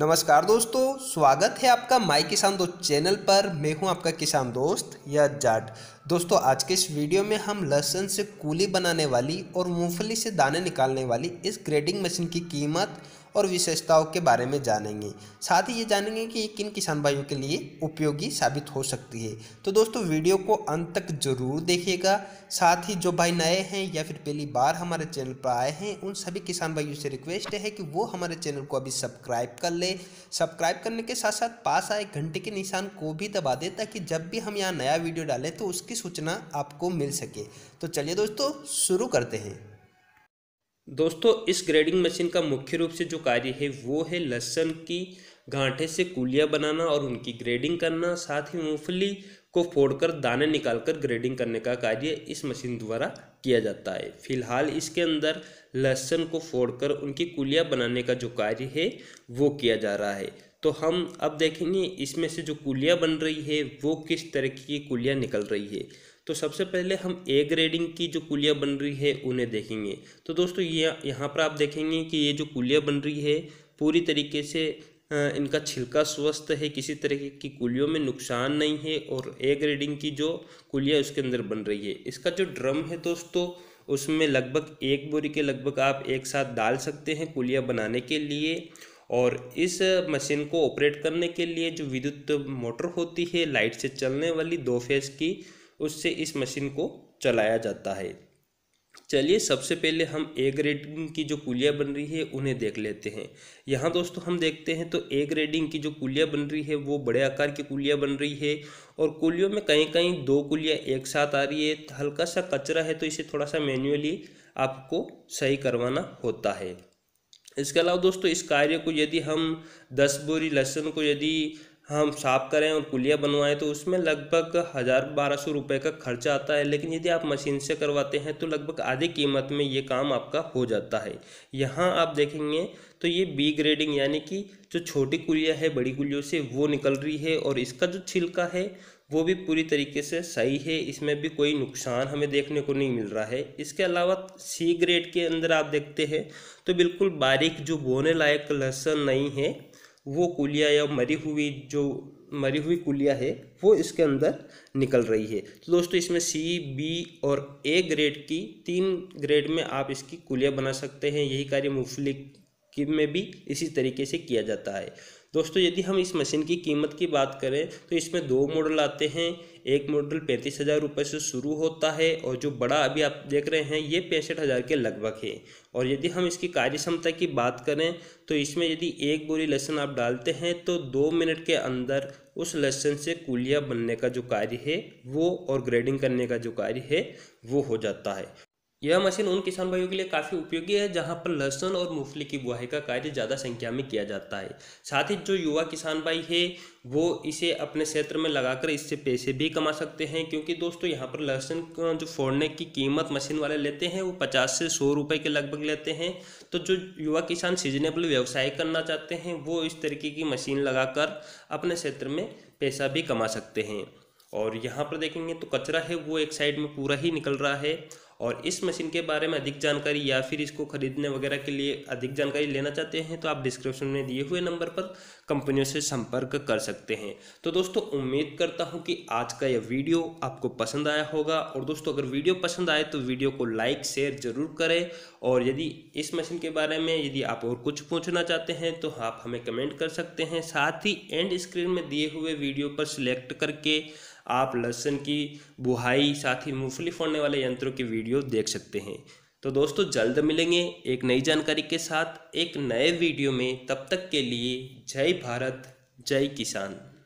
नमस्कार दोस्तों स्वागत है आपका माई किसान दोस्त चैनल पर मैं हूं आपका किसान दोस्त या जाट दोस्तों आज के इस वीडियो में हम लहसुन से कूली बनाने वाली और मूंगफली से दाने निकालने वाली इस ग्रेडिंग मशीन की कीमत और विशेषताओं के बारे में जानेंगे साथ ही ये जानेंगे कि ये किन किसान भाइयों के लिए उपयोगी साबित हो सकती है तो दोस्तों वीडियो को अंत तक जरूर देखिएगा साथ ही जो भाई नए हैं या फिर पहली बार हमारे चैनल पर आए हैं उन सभी किसान भाइयों से रिक्वेस्ट है कि वो हमारे चैनल को अभी सब्सक्राइब कर ले सब्सक्राइब करने के साथ साथ पास आए घंटे के निशान को भी दबा दें ताकि जब भी हम यहाँ नया वीडियो डालें तो उसकी सूचना आपको मिल सके तो चलिए दोस्तों शुरू करते हैं दोस्तों इस ग्रेडिंग मशीन का मुख्य रूप से जो कार्य है वो है लहसन की गांठे से कुलियाँ बनाना और उनकी ग्रेडिंग करना साथ ही मूंगफली को फोड़कर दाने निकालकर ग्रेडिंग करने का कार्य इस मशीन द्वारा किया जाता है फिलहाल इसके अंदर लहसन को फोड़कर उनकी कुलियाँ बनाने का जो कार्य है वो किया जा रहा है तो हम अब देखेंगे इसमें से जो कुलियाँ बन रही है वो किस तरह की कुलियाँ निकल रही है तो सबसे पहले हम ए ग्रेडिंग की जो कुलियाँ बन रही है उन्हें देखेंगे तो दोस्तों ये यहाँ पर आप देखेंगे कि ये जो कुलियाँ बन रही है पूरी तरीके से इनका छिलका स्वस्थ है किसी तरह की कुलियों में नुकसान नहीं है और ए ग्रेडिंग की जो कुलिया उसके अंदर बन रही है इसका जो ड्रम है दोस्तों उसमें लगभग एक बोरी के लगभग आप एक साथ डाल सकते हैं कुलिया बनाने के लिए और इस मशीन को ऑपरेट करने के लिए जो विद्युत मोटर होती है लाइट से चलने वाली दो फेज की उससे इस मशीन को चलाया जाता है चलिए सबसे पहले हम ए ग्रेडिंग की जो कुलियाँ बन रही है उन्हें देख लेते हैं यहाँ दोस्तों हम देखते हैं तो ए ग्रेडिंग की जो कुलियाँ बन रही है वो बड़े आकार की कुलियाँ बन रही है और कुलियों में कहीं कहीं दो कुलियाँ एक साथ आ रही है हल्का सा कचरा है तो इसे थोड़ा सा मैन्युअली आपको सही करवाना होता है इसके अलावा दोस्तों इस कार्य को यदि हम दस बोरी लहसुन को यदि हम साफ़ करें और पुलिया बनवाएं तो उसमें लगभग हज़ार बारह सौ रुपये का खर्चा आता है लेकिन यदि आप मशीन से करवाते हैं तो लगभग आधी कीमत में ये काम आपका हो जाता है यहाँ आप देखेंगे तो ये बी ग्रेडिंग यानी कि जो छोटी कुलिया है बड़ी कुलियों से वो निकल रही है और इसका जो छिलका है वो भी पूरी तरीके से सही है इसमें भी कोई नुकसान हमें देखने को नहीं मिल रहा है इसके अलावा सी ग्रेड के अंदर आप देखते हैं तो बिल्कुल बारीक जो बोने लायक लहसन नहीं है वो कुलिया या मरी हुई जो मरी हुई कुलिया है वो इसके अंदर निकल रही है तो दोस्तों इसमें सी बी और ए ग्रेड की तीन ग्रेड में आप इसकी कुलिया बना सकते हैं यही कार्य मुफलिक में भी इसी तरीके से किया जाता है दोस्तों यदि हम इस मशीन की कीमत की बात करें तो इसमें दो मॉडल आते हैं एक मॉडल पैंतीस हज़ार रुपये से शुरू होता है और जो बड़ा अभी आप देख रहे हैं ये पैंसठ हज़ार के लगभग है और यदि हम इसकी कार्य क्षमता की बात करें तो इसमें यदि एक बोरी लहसुन आप डालते हैं तो दो मिनट के अंदर उस लहसुन से कुलिया बनने का जो कार्य है वो और ग्रेडिंग करने का जो कार्य है वो हो जाता है यह मशीन उन किसान भाइयों के लिए काफ़ी उपयोगी है जहां पर लहसुन और मूंगफली की बुआई का कार्य ज़्यादा संख्या में किया जाता है साथ ही जो युवा किसान भाई है वो इसे अपने क्षेत्र में लगाकर इससे पैसे भी कमा सकते हैं क्योंकि दोस्तों यहाँ पर लहसुन जो फोड़ने की कीमत मशीन वाले लेते हैं वो पचास से सौ रुपये के लगभग लेते हैं तो जो युवा किसान सीजनेबल व्यवसाय करना चाहते हैं वो इस तरीके की मशीन लगाकर अपने क्षेत्र में पैसा भी कमा सकते हैं और यहाँ पर देखेंगे तो कचरा है वो एक साइड में पूरा ही निकल रहा है और इस मशीन के बारे में अधिक जानकारी या फिर इसको खरीदने वगैरह के लिए अधिक जानकारी लेना चाहते हैं तो आप डिस्क्रिप्शन में दिए हुए नंबर पर कंपनियों से संपर्क कर सकते हैं तो दोस्तों उम्मीद करता हूँ कि आज का यह वीडियो आपको पसंद आया होगा और दोस्तों अगर वीडियो पसंद आए तो वीडियो को लाइक शेयर ज़रूर करें और यदि इस मशीन के बारे में यदि आप और कुछ पूछना चाहते हैं तो हाँ, आप हमें कमेंट कर सकते हैं साथ ही एंड स्क्रीन में दिए हुए वीडियो पर सिलेक्ट करके आप लहसन की बुहाई साथ ही मूंगफली फोड़ने वाले यंत्रों की वीडियो वीडियो देख सकते हैं तो दोस्तों जल्द मिलेंगे एक नई जानकारी के साथ एक नए वीडियो में तब तक के लिए जय भारत जय किसान